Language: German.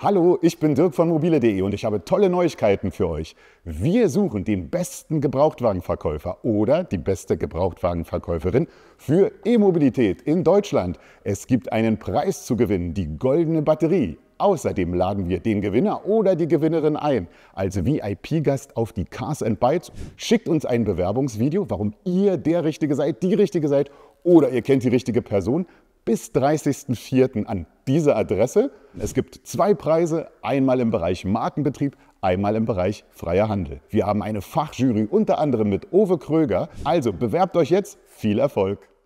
Hallo, ich bin Dirk von mobile.de und ich habe tolle Neuigkeiten für euch. Wir suchen den besten Gebrauchtwagenverkäufer oder die beste Gebrauchtwagenverkäuferin für E-Mobilität in Deutschland. Es gibt einen Preis zu gewinnen, die goldene Batterie. Außerdem laden wir den Gewinner oder die Gewinnerin ein als VIP-Gast auf die Cars and Bytes. Schickt uns ein Bewerbungsvideo, warum ihr der Richtige seid, die Richtige seid oder ihr kennt die richtige Person bis 30.04. an diese Adresse. Es gibt zwei Preise, einmal im Bereich Markenbetrieb, einmal im Bereich freier Handel. Wir haben eine Fachjury unter anderem mit Ove Kröger. Also bewerbt euch jetzt. Viel Erfolg!